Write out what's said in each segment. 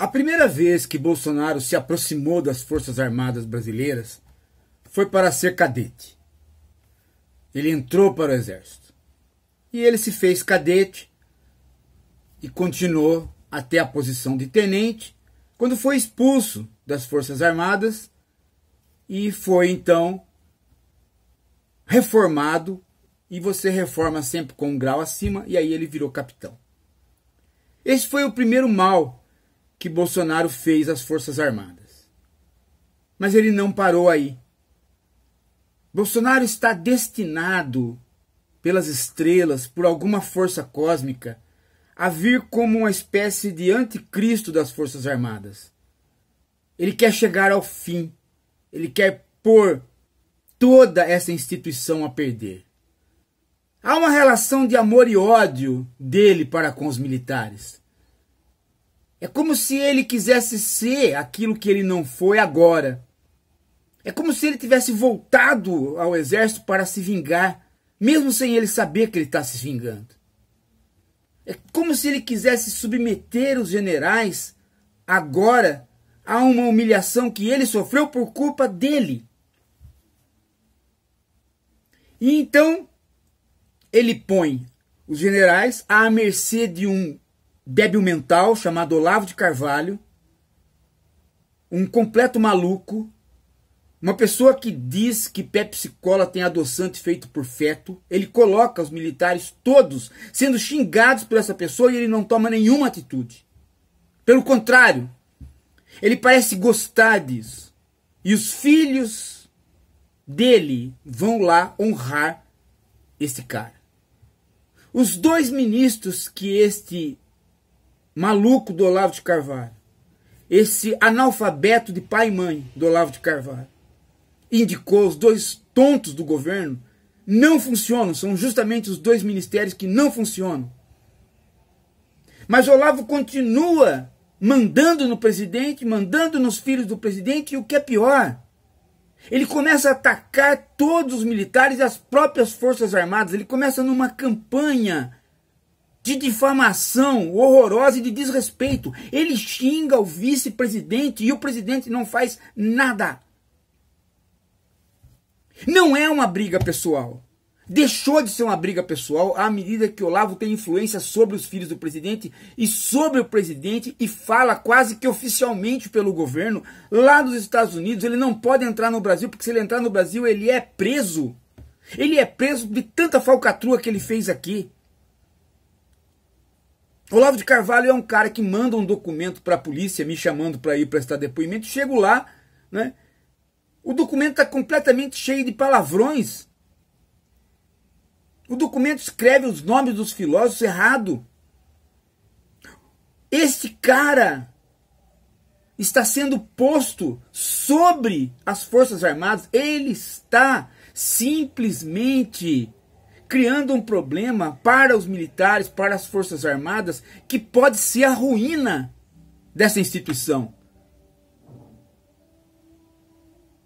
A primeira vez que Bolsonaro se aproximou das Forças Armadas Brasileiras foi para ser cadete. Ele entrou para o Exército. E ele se fez cadete e continuou até a posição de tenente, quando foi expulso das Forças Armadas e foi então reformado. E você reforma sempre com um grau acima, e aí ele virou capitão. Esse foi o primeiro mal que Bolsonaro fez às Forças Armadas. Mas ele não parou aí. Bolsonaro está destinado pelas estrelas, por alguma força cósmica, a vir como uma espécie de anticristo das Forças Armadas. Ele quer chegar ao fim. Ele quer pôr toda essa instituição a perder. Há uma relação de amor e ódio dele para com os militares. É como se ele quisesse ser aquilo que ele não foi agora. É como se ele tivesse voltado ao exército para se vingar, mesmo sem ele saber que ele está se vingando. É como se ele quisesse submeter os generais agora a uma humilhação que ele sofreu por culpa dele. E então ele põe os generais à mercê de um débil mental chamado Olavo de Carvalho, um completo maluco, uma pessoa que diz que Pepsi Cola tem adoçante feito por feto, ele coloca os militares todos sendo xingados por essa pessoa e ele não toma nenhuma atitude. Pelo contrário, ele parece gostar disso. E os filhos dele vão lá honrar esse cara. Os dois ministros que este maluco do Olavo de Carvalho, esse analfabeto de pai e mãe do Olavo de Carvalho, indicou os dois tontos do governo, não funcionam, são justamente os dois ministérios que não funcionam. Mas Olavo continua mandando no presidente, mandando nos filhos do presidente, e o que é pior, ele começa a atacar todos os militares e as próprias Forças Armadas, ele começa numa campanha de difamação horrorosa e de desrespeito. Ele xinga o vice-presidente e o presidente não faz nada. Não é uma briga pessoal. Deixou de ser uma briga pessoal à medida que Olavo tem influência sobre os filhos do presidente e sobre o presidente e fala quase que oficialmente pelo governo lá dos Estados Unidos. Ele não pode entrar no Brasil, porque se ele entrar no Brasil, ele é preso. Ele é preso de tanta falcatrua que ele fez aqui. Olavo de Carvalho é um cara que manda um documento para a polícia me chamando para ir prestar depoimento. Chego lá, né? O documento está completamente cheio de palavrões. O documento escreve os nomes dos filósofos errado. Este cara está sendo posto sobre as Forças Armadas. Ele está simplesmente criando um problema para os militares, para as Forças Armadas, que pode ser a ruína dessa instituição.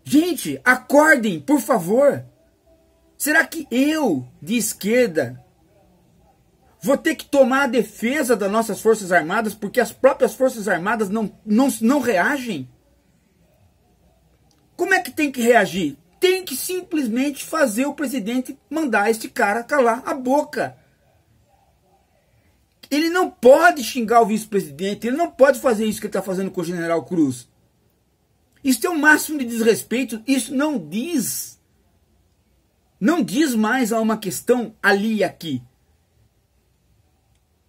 Gente, acordem, por favor. Será que eu, de esquerda, vou ter que tomar a defesa das nossas Forças Armadas porque as próprias Forças Armadas não, não, não reagem? Como é que tem que reagir? tem que simplesmente fazer o presidente mandar este cara calar a boca. Ele não pode xingar o vice-presidente, ele não pode fazer isso que ele está fazendo com o general Cruz. Isso é o um máximo de desrespeito, isso não diz. Não diz mais a uma questão ali e aqui.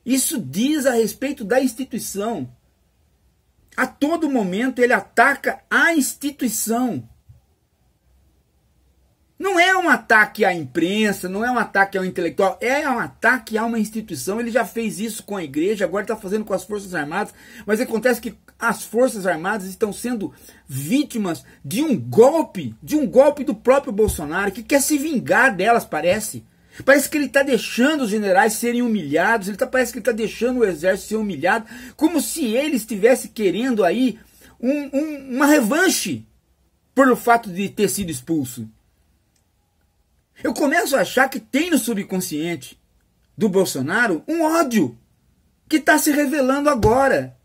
Isso diz a respeito da instituição. A todo momento ele ataca a instituição. Não é um ataque à imprensa, não é um ataque ao intelectual, é um ataque a uma instituição. Ele já fez isso com a igreja, agora está fazendo com as Forças Armadas, mas acontece que as Forças Armadas estão sendo vítimas de um golpe, de um golpe do próprio Bolsonaro, que quer se vingar delas, parece. Parece que ele está deixando os generais serem humilhados, ele tá, parece que ele está deixando o exército ser humilhado, como se ele estivesse querendo aí um, um, uma revanche pelo fato de ter sido expulso. Eu começo a achar que tem no subconsciente do Bolsonaro um ódio que está se revelando agora.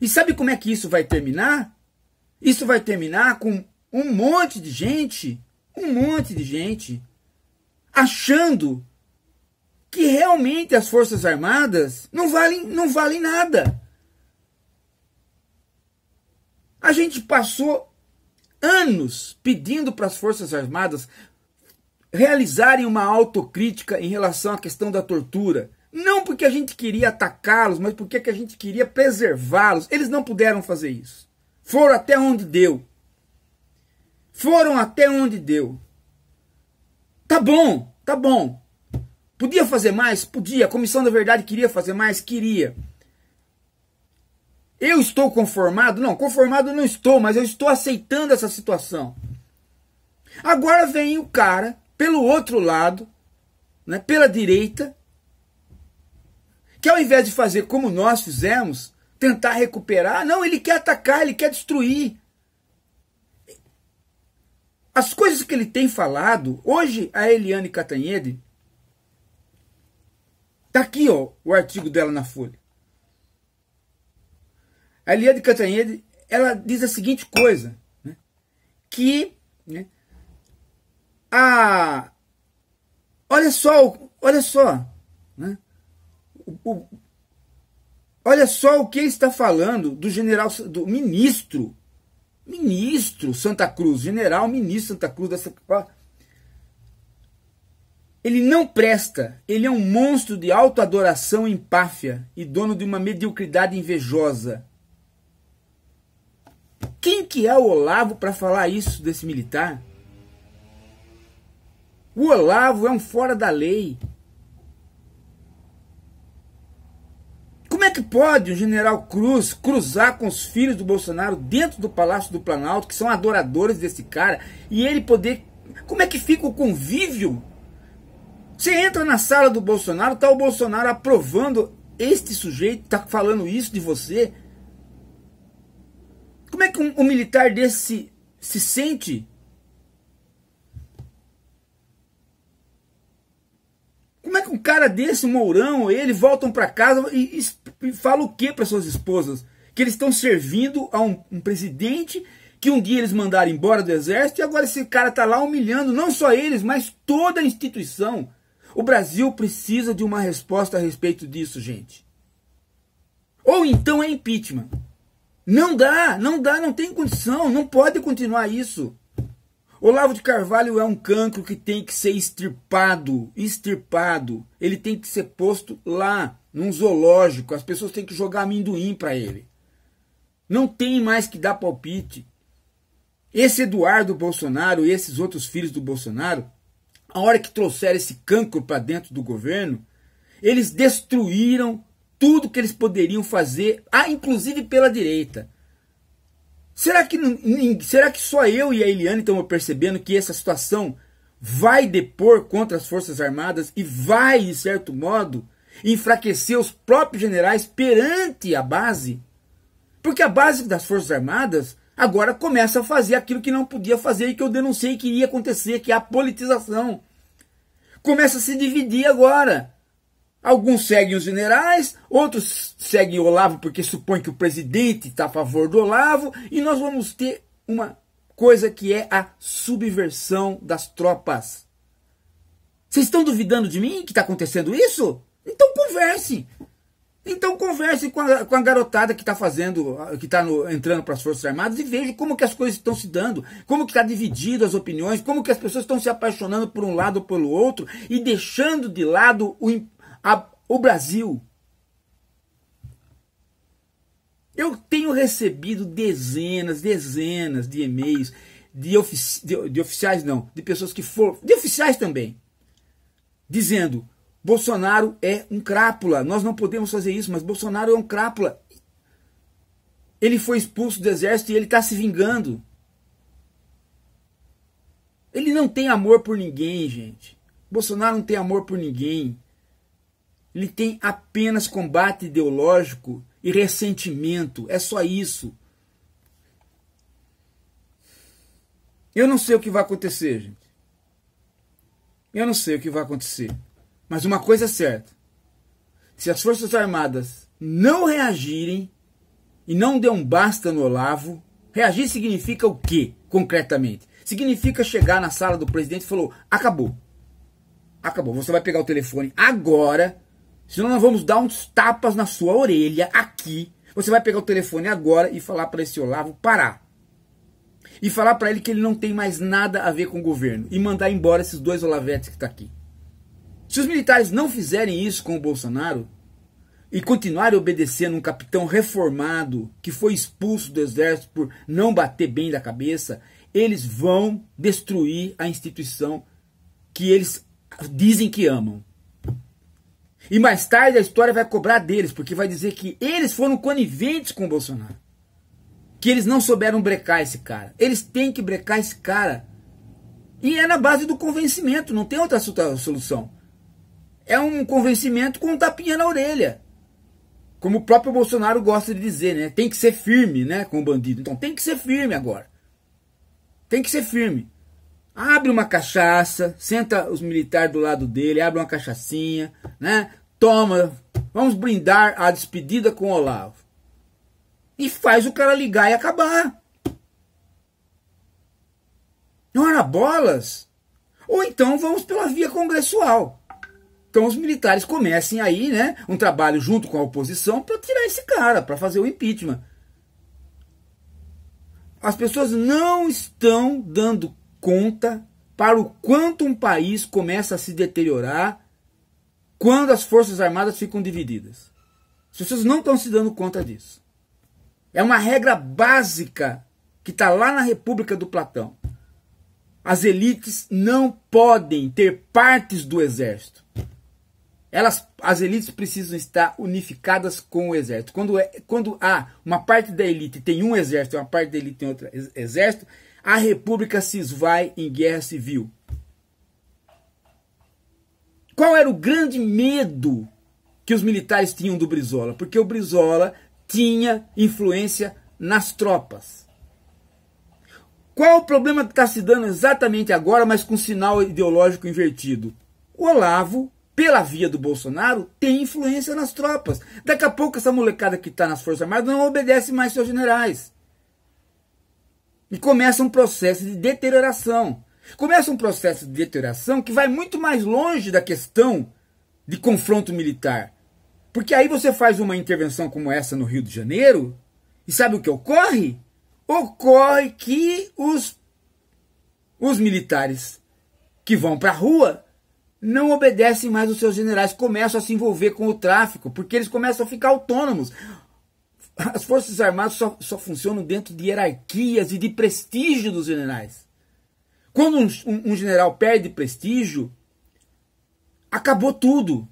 E sabe como é que isso vai terminar? Isso vai terminar com um monte de gente, um monte de gente, achando que realmente as Forças Armadas não valem, não valem nada. A gente passou anos pedindo para as Forças Armadas realizarem uma autocrítica em relação à questão da tortura. Não porque a gente queria atacá-los, mas porque a gente queria preservá-los. Eles não puderam fazer isso. Foram até onde deu. Foram até onde deu. Tá bom, tá bom. Podia fazer mais? Podia. A Comissão da Verdade queria fazer mais? Queria. Eu estou conformado? Não, conformado não estou, mas eu estou aceitando essa situação. Agora vem o cara pelo outro lado, né, pela direita, que ao invés de fazer como nós fizemos, tentar recuperar, não, ele quer atacar, ele quer destruir. As coisas que ele tem falado, hoje a Eliane Catanhede, tá aqui ó, o artigo dela na Folha. A Eliane Catanhede, ela diz a seguinte coisa, né, que né, a. Ah, olha só, olha só. Né? O, o, olha só o que está falando do general, do ministro. Ministro Santa Cruz, general ministro Santa Cruz dessa. Ele não presta, ele é um monstro de autoadoração empáfia e dono de uma mediocridade invejosa. Quem que é o Olavo para falar isso desse militar? O Olavo é um fora da lei. Como é que pode o general Cruz cruzar com os filhos do Bolsonaro dentro do Palácio do Planalto, que são adoradores desse cara, e ele poder. Como é que fica o convívio? Você entra na sala do Bolsonaro, tá o Bolsonaro aprovando este sujeito, tá falando isso de você. Como é que um, um militar desse se sente cara desse, Mourão, ele voltam para casa e, e, e fala o que para suas esposas? Que eles estão servindo a um, um, presidente que um dia eles mandaram embora do exército e agora esse cara tá lá humilhando não só eles, mas toda a instituição. O Brasil precisa de uma resposta a respeito disso, gente. Ou então é impeachment. Não dá, não dá, não tem condição, não pode continuar isso. Olavo de Carvalho é um cancro que tem que ser extirpado, extirpado. Ele tem que ser posto lá, num zoológico. As pessoas têm que jogar amendoim para ele. Não tem mais que dar palpite. Esse Eduardo Bolsonaro e esses outros filhos do Bolsonaro, a hora que trouxeram esse cancro para dentro do governo, eles destruíram tudo que eles poderiam fazer, ah, inclusive pela direita. Será que, será que só eu e a Eliane estamos percebendo que essa situação vai depor contra as Forças Armadas e vai, de certo modo, enfraquecer os próprios generais perante a base? Porque a base das Forças Armadas agora começa a fazer aquilo que não podia fazer e que eu denunciei que iria acontecer, que é a politização. Começa a se dividir agora. Alguns seguem os generais, outros seguem Olavo porque supõem que o presidente está a favor do Olavo, e nós vamos ter uma coisa que é a subversão das tropas. Vocês estão duvidando de mim que está acontecendo isso? Então conversem. Então converse com a, com a garotada que está fazendo, que está entrando para as Forças Armadas e veja como que as coisas estão se dando, como que está dividido as opiniões, como que as pessoas estão se apaixonando por um lado ou pelo outro e deixando de lado o, a, o Brasil. Eu tenho recebido dezenas, dezenas de e-mails de, ofici, de, de oficiais, não, de pessoas que foram, de oficiais também, dizendo: Bolsonaro é um crápula, nós não podemos fazer isso, mas Bolsonaro é um crápula. Ele foi expulso do exército e ele está se vingando. Ele não tem amor por ninguém, gente. Bolsonaro não tem amor por ninguém. Ele tem apenas combate ideológico e ressentimento. É só isso. Eu não sei o que vai acontecer, gente. Eu não sei o que vai acontecer. Mas uma coisa é certa: se as Forças Armadas não reagirem e não der um basta no Olavo, reagir significa o quê, concretamente? Significa chegar na sala do presidente e falou: acabou. Acabou. Você vai pegar o telefone agora Senão nós vamos dar uns tapas na sua orelha aqui. Você vai pegar o telefone agora e falar para esse Olavo parar. E falar para ele que ele não tem mais nada a ver com o governo. E mandar embora esses dois Olavetes que estão tá aqui. Se os militares não fizerem isso com o Bolsonaro, e continuarem obedecendo um capitão reformado que foi expulso do exército por não bater bem da cabeça, eles vão destruir a instituição que eles dizem que amam. E mais tarde a história vai cobrar deles, porque vai dizer que eles foram coniventes com o Bolsonaro. Que eles não souberam brecar esse cara. Eles têm que brecar esse cara. E é na base do convencimento, não tem outra eh, solução. É um convencimento com um tapinha na orelha. Como o próprio Bolsonaro gosta de dizer, né? Tem que ser firme, né, com o bandido. Então tem que ser firme agora. Tem que ser firme. Abre uma cachaça, senta os militares do lado dele, abre uma cachaçinha, né? Toma, vamos brindar a despedida com o Olavo. E faz o cara ligar e acabar. Não era bolas! Ou então vamos pela via congressual. Então os militares comecem aí, né, um trabalho junto com a oposição para tirar esse cara, para fazer o impeachment. As pessoas não estão dando conta para o quanto um país começa a se deteriorar quando as Forças Armadas ficam divididas. As vocês não estão se dando conta disso. É uma regra básica que está lá na República do Platão. As elites não podem ter partes do exército. Elas, as elites precisam estar unificadas com o exército. Quando, é, quando há uma parte da elite tem um exército, uma parte da elite tem outro exército, a república se esvai em guerra civil. Qual era o grande medo que os militares tinham do Brizola? Porque o Brizola tinha influência nas tropas. Qual o problema que está se dando exatamente agora, mas com sinal ideológico invertido? O Olavo, pela via do Bolsonaro, tem influência nas tropas. Daqui a pouco essa molecada que está nas Forças Armadas não obedece mais seus generais. E começa um processo de deterioração começa um processo de deterioração que vai muito mais longe da questão de confronto militar. Porque aí você faz uma intervenção como essa no Rio de Janeiro, e sabe o que ocorre? Ocorre que os, os militares que vão para a rua não obedecem mais os seus generais, começam a se envolver com o tráfico, porque eles começam a ficar autônomos. As Forças Armadas só, só funcionam dentro de hierarquias e de prestígio dos generais. Quando um, um, um general perde prestígio, acabou tudo.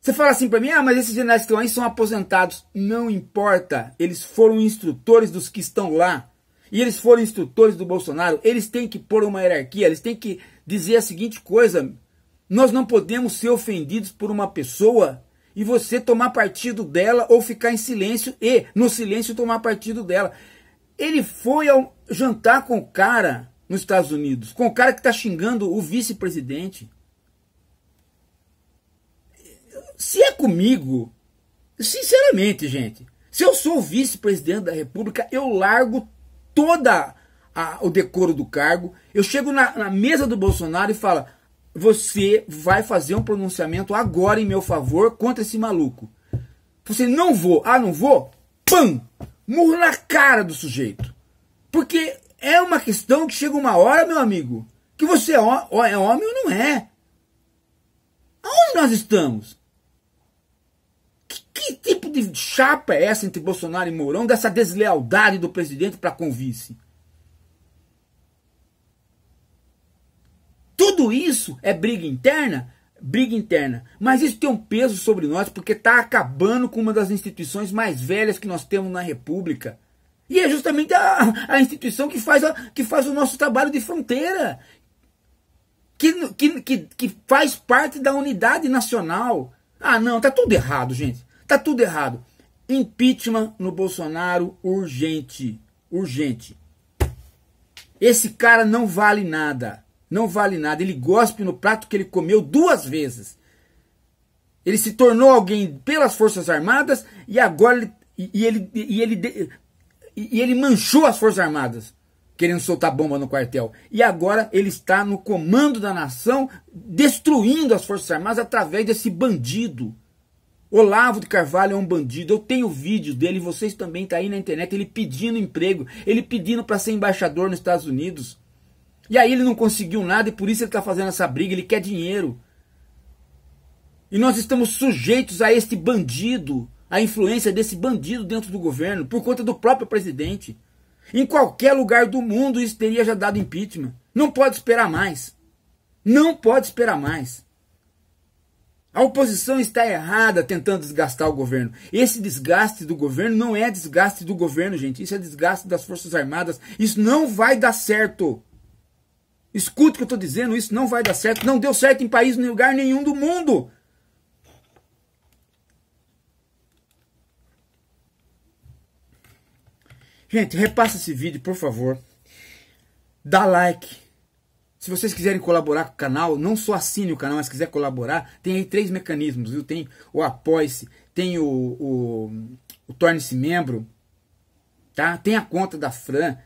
Você fala assim para mim, ah, mas esses generais que estão aí são aposentados. Não importa, eles foram instrutores dos que estão lá. E eles foram instrutores do Bolsonaro. Eles têm que pôr uma hierarquia, eles têm que dizer a seguinte coisa. Nós não podemos ser ofendidos por uma pessoa e você tomar partido dela ou ficar em silêncio e, no silêncio, tomar partido dela. Ele foi ao jantar com o cara nos Estados Unidos com o cara que está xingando o vice-presidente. Se é comigo, sinceramente, gente, se eu sou vice-presidente da República, eu largo toda a, o decoro do cargo. Eu chego na, na mesa do Bolsonaro e falo: você vai fazer um pronunciamento agora em meu favor contra esse maluco. Você não vou, ah, não vou? Pam! Murro na cara do sujeito. Porque é uma questão que chega uma hora, meu amigo, que você é homem ou não é. Aonde nós estamos? Que, que tipo de chapa é essa entre Bolsonaro e Mourão, dessa deslealdade do presidente para com vice? Tudo isso é briga interna, briga interna. Mas isso tem um peso sobre nós porque está acabando com uma das instituições mais velhas que nós temos na República. E é justamente a, a instituição que faz, a, que faz o nosso trabalho de fronteira, que, que, que, que faz parte da unidade nacional. Ah, não, tá tudo errado, gente. Tá tudo errado. Impeachment no Bolsonaro urgente. Urgente. Esse cara não vale nada. Não vale nada. Ele gospe no prato que ele comeu duas vezes. Ele se tornou alguém pelas Forças Armadas e agora ele, e ele, e ele e, e ele manchou as Forças Armadas querendo soltar bomba no quartel. E agora ele está no comando da nação, destruindo as Forças Armadas através desse bandido. Olavo de Carvalho é um bandido. Eu tenho vídeos dele, vocês também tá aí na internet, ele pedindo emprego, ele pedindo para ser embaixador nos Estados Unidos. E aí ele não conseguiu nada e por isso ele está fazendo essa briga, ele quer dinheiro. E nós estamos sujeitos a este bandido a influência desse bandido dentro do governo por conta do próprio presidente. Em qualquer lugar do mundo isso teria já dado impeachment. Não pode esperar mais. Não pode esperar mais. A oposição está errada tentando desgastar o governo. Esse desgaste do governo não é desgaste do governo, gente. Isso é desgaste das Forças Armadas. Isso não vai dar certo. Escuta o que eu estou dizendo, isso não vai dar certo. Não deu certo em país, em lugar nenhum do mundo. Gente, repassa esse vídeo, por favor. Dá like. Se vocês quiserem colaborar com o canal, não só assine o canal, mas quiser colaborar, tem aí três mecanismos, viu? Tem o apoie-se, tem o, o, o torne-se membro, tá? Tem a conta da Fran.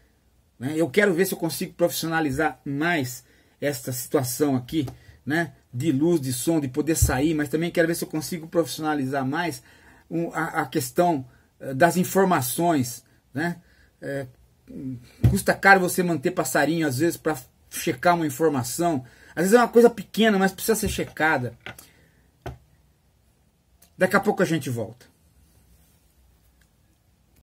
Né? Eu quero ver se eu consigo profissionalizar mais esta situação aqui, né? De luz, de som, de poder sair, mas também quero ver se eu consigo profissionalizar mais a, a questão eh, das informações, né? É, custa caro você manter passarinho, às vezes, para checar uma informação. Às vezes é uma coisa pequena, mas precisa ser checada. Daqui a pouco a gente volta.